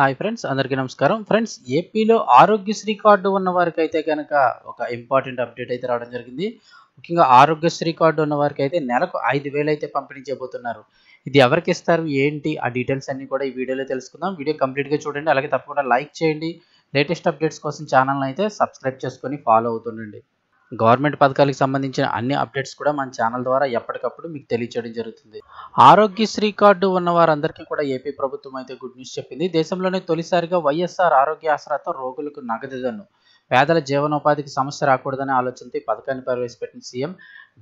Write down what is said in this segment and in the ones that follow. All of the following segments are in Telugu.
హాయ్ ఫ్రెండ్స్ అందరికీ నమస్కారం ఫ్రెండ్స్ ఏపీలో ఆరోగ్యశ్రీ కార్డు ఉన్న వారికి అయితే కనుక ఒక ఇంపార్టెంట్ అప్డేట్ అయితే రావడం జరిగింది ముఖ్యంగా ఆరోగ్యశ్రీ కార్డు ఉన్న వారికి అయితే నెలకు ఐదు వేలు అయితే పంపిణీ చేయబోతున్నారు ఇది ఎవరికి ఇస్తారు ఏంటి ఆ డీటెయిల్స్ అన్ని కూడా ఈ వీడియోలో తెలుసుకుందాం వీడియో కంప్లీట్గా చూడండి అలాగే తప్పకుండా లైక్ చేయండి లేటెస్ట్ అప్డేట్స్ కోసం ఛానల్ని అయితే సబ్స్క్రైబ్ చేసుకొని ఫాలో అవుతుండండి గవర్నమెంట్ పథకాలకు సంబంధించిన అన్ని అప్డేట్స్ కూడా మన ఛానల్ ద్వారా ఎప్పటికప్పుడు మీకు తెలియచేయడం జరుగుతుంది ఆరోగ్యశ్రీ కార్డు ఉన్న వారందరికీ కూడా ఏపీ ప్రభుత్వం అయితే గుడ్ న్యూస్ చెప్పింది దేశంలోనే తొలిసారిగా వైఎస్ఆర్ ఆరోగ్య ఆసరాతో రోగులకు నగదుదన్ను పేదల జీవనోపాధికి సమస్య రాకూడదనే ఆలోచనతో ఈ పథకాన్ని ప్రవేశపెట్టిన సీఎం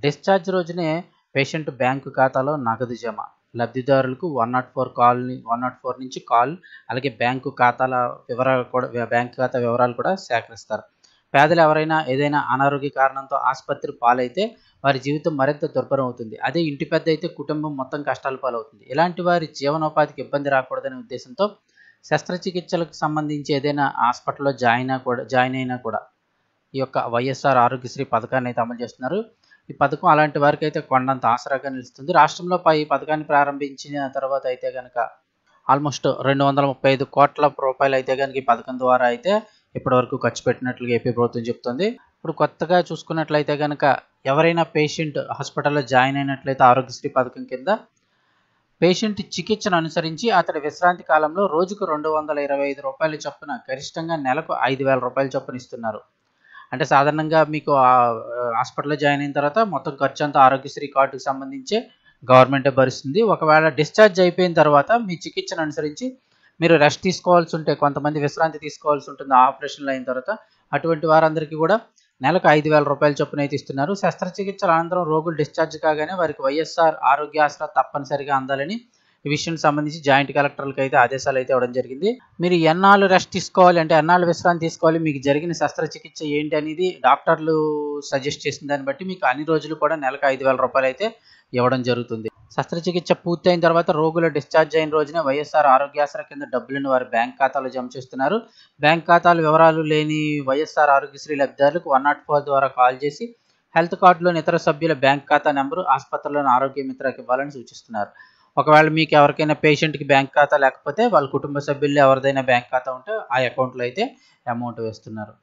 డిశ్చార్జ్ రోజునే పేషెంట్ బ్యాంకు ఖాతాలో నగదు జమ లబ్ధిదారులకు వన్ నాట్ ఫోర్ కాల్ని వన్ నాట్ ఫోర్ నుంచి కాల్ అలాగే బ్యాంకు ఖాతాల వివరాలు కూడా బ్యాంకు ఖాతా వివరాలు కూడా సేకరిస్తారు పేదలు ఎవరైనా ఏదైనా అనారోగ్య కారణంతో ఆసుపత్రి పాలైతే వారి జీవితం మరింత దుర్భరం అవుతుంది అదే ఇంటి పెద్ద అయితే కుటుంబం మొత్తం కష్టాల పాలవుతుంది ఇలాంటి వారి జీవనోపాధికి ఇబ్బంది రాకూడదనే ఉద్దేశంతో శస్త్రచికిత్సలకు సంబంధించి ఏదైనా హాస్పిటల్లో జాయిన్ కూడా జాయిన్ అయినా కూడా ఈ యొక్క వైఎస్ఆర్ ఆరోగ్యశ్రీ పథకాన్ని అయితే అమలు చేస్తున్నారు ఈ పథకం అలాంటి వారికి అయితే కొండంత ఆసరాగా నిలుస్తుంది రాష్ట్రంలో పై పథకాన్ని ప్రారంభించిన తర్వాత అయితే కనుక ఆల్మోస్ట్ రెండు వందల ముప్పై ఐదు కోట్ల రూపాయలు అయితే కనుక ఈ పథకం ద్వారా అయితే ఇప్పటివరకు ఖర్చు పెట్టినట్లుగా ఏపీ ప్రభుత్వం చెప్తుంది ఇప్పుడు కొత్తగా చూసుకున్నట్లయితే కనుక ఎవరైనా పేషెంట్ హాస్పిటల్లో జాయిన్ అయినట్లయితే ఆరోగ్యశ్రీ పథకం కింద పేషెంట్ చికిత్సను అనుసరించి అతడి విశ్రాంతి కాలంలో రోజుకు రెండు వందల ఇరవై ఐదు రూపాయల చొప్పున గరిష్టంగా నెలకు ఐదు వేల రూపాయల చొప్పున ఇస్తున్నారు అంటే సాధారణంగా మీకు హాస్పిటల్లో జాయిన్ అయిన తర్వాత మొత్తం ఖర్చు అంతా ఆరోగ్యశ్రీ కార్డుకు సంబంధించి గవర్నమెంటే భరిస్తుంది ఒకవేళ డిశ్చార్జ్ అయిపోయిన తర్వాత మీ చికిత్సను అనుసరించి మీరు రెస్ట్ తీసుకోవాల్సి ఉంటే కొంతమంది విశ్రాంతి తీసుకోవాల్సి ఉంటుంది ఆపరేషన్లు అయిన తర్వాత అటువంటి వారందరికీ కూడా నెలకు ఐదు వేల రూపాయల చొప్పున అయితే ఇస్తున్నారు శస్త్రచికిత్సల అనంతరం రోగులు డిశ్చార్జ్ కాగానే వారికి వైఎస్ఆర్ ఆరోగ్య ఆసరా తప్పనిసరిగా అందాలని ఈ విషయం సంబంధించి జాయింట్ కలెక్టర్లకు అయితే ఆదేశాలు అయితే ఇవ్వడం జరిగింది మీరు ఎన్నాళ్ళు రెస్ట్ తీసుకోవాలి అంటే ఎన్నాళ్ళు విశ్రాంతి తీసుకోవాలి మీకు జరిగిన శస్త్రచికిత్స ఏంటి అనేది డాక్టర్లు సజెస్ట్ చేసిన దాన్ని బట్టి మీకు అన్ని రోజులు కూడా నెలకు ఐదు వేల రూపాయలు అయితే ఇవ్వడం జరుగుతుంది శస్త్రచికిత్స పూర్తయిన తర్వాత రోగులు డిశ్చార్జ్ అయిన రోజునే వైఎస్ఆర్ ఆరోగ్యాసర కింద డబ్బులను వారి బ్యాంక్ ఖాతాలో జమ చేస్తున్నారు బ్యాంక్ ఖాతాల వివరాలు లేని వైఎస్ఆర్ ఆరోగ్యశ్రీ లబ్ధిదారులకు వన్ నాట్ ఫోర్ ద్వారా కాల్ చేసి హెల్త్ కార్డులోని ఇతర సభ్యుల బ్యాంక్ ఖాతా నెంబరు ఆసుపత్రిలోని ఆరోగ్య మిత్రకి ఇవ్వాలని సూచిస్తున్నారు ఒకవేళ మీకు ఎవరికైనా పేషెంట్కి బ్యాంక్ ఖాతా లేకపోతే వాళ్ళ కుటుంబ సభ్యుల్లో ఎవరిదైనా బ్యాంక్ ఖాతా ఉంటే ఆ అకౌంట్లో అయితే అమౌంట్ వేస్తున్నారు